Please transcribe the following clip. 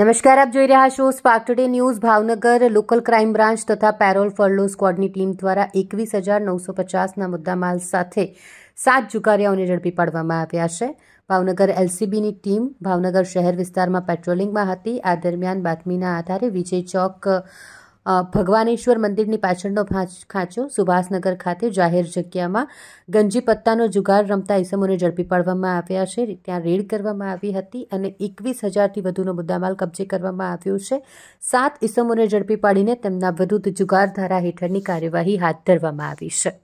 નમસ્કાર આપ જોઈ રહ્યા છો Spark Today News Bhavnagar local crime branch તથા પેરોલ ફરલો સ્કવોડની ટીમ દ્વારા એકવીસ હજાર નવસો પચાસના મુદ્દા માલ સાથે સાત જુગારિયાઓને ઝડપી પાડવામાં આવ્યા છે ભાવનગર એલસીબીની ટીમ ભાવનગર શહેર વિસ્તારમાં પેટ્રોલિંગમાં હતી આ દરમિયાન બાતમીના આધારે વિજય ચોક ભગવાનેશ્વર મંદિરની પાછળનો ખાંચો સુભાષનગર ખાતે જાહેર જગ્યામાં ગંજી પત્તાનો જુગાર રમતા ઈસમોને ઝડપી પાડવામાં આવ્યા છે ત્યાં રેડ કરવામાં આવી હતી અને એકવીસ હજારથી વધુનો મુદ્દામાલ કબજે કરવામાં આવ્યો છે સાત ઈસમોને ઝડપી પાડીને તેમના વિરુદ્ધ જુગાર ધારા હેઠળની કાર્યવાહી હાથ ધરવામાં આવી છે